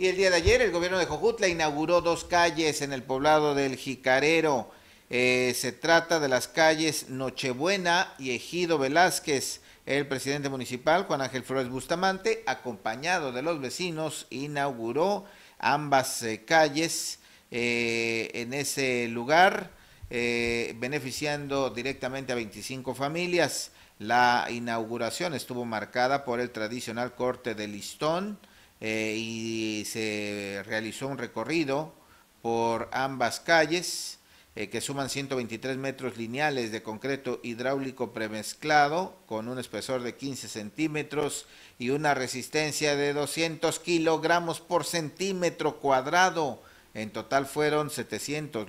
Y el día de ayer el gobierno de Jojutla inauguró dos calles en el poblado del Jicarero. Eh, se trata de las calles Nochebuena y Ejido Velázquez. El presidente municipal, Juan Ángel Flores Bustamante, acompañado de los vecinos, inauguró ambas eh, calles eh, en ese lugar, beneficiando directamente a 25 familias. La inauguración estuvo marcada por el tradicional corte de listón eh, y se realizó un recorrido por ambas calles eh, que suman 123 metros lineales de concreto hidráulico premezclado con un espesor de 15 centímetros y una resistencia de 200 kilogramos por centímetro cuadrado. En total fueron 700,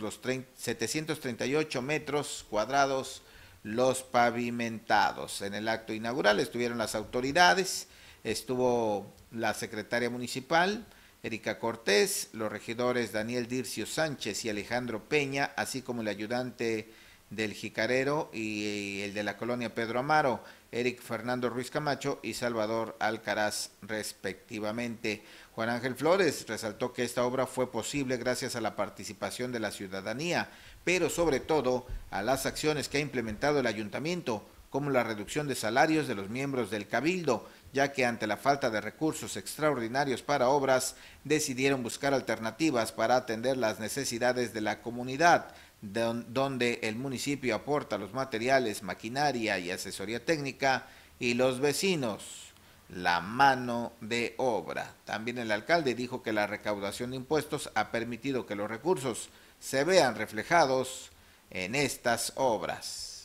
738 metros cuadrados los pavimentados. En el acto inaugural estuvieron las autoridades, estuvo la secretaria municipal, Erika Cortés, los regidores Daniel Dircio Sánchez y Alejandro Peña, así como el ayudante del Jicarero y el de la colonia Pedro Amaro, Eric Fernando Ruiz Camacho y Salvador Alcaraz, respectivamente. Juan Ángel Flores resaltó que esta obra fue posible gracias a la participación de la ciudadanía, pero sobre todo a las acciones que ha implementado el ayuntamiento como la reducción de salarios de los miembros del Cabildo, ya que ante la falta de recursos extraordinarios para obras, decidieron buscar alternativas para atender las necesidades de la comunidad, donde el municipio aporta los materiales, maquinaria y asesoría técnica, y los vecinos la mano de obra. También el alcalde dijo que la recaudación de impuestos ha permitido que los recursos se vean reflejados en estas obras.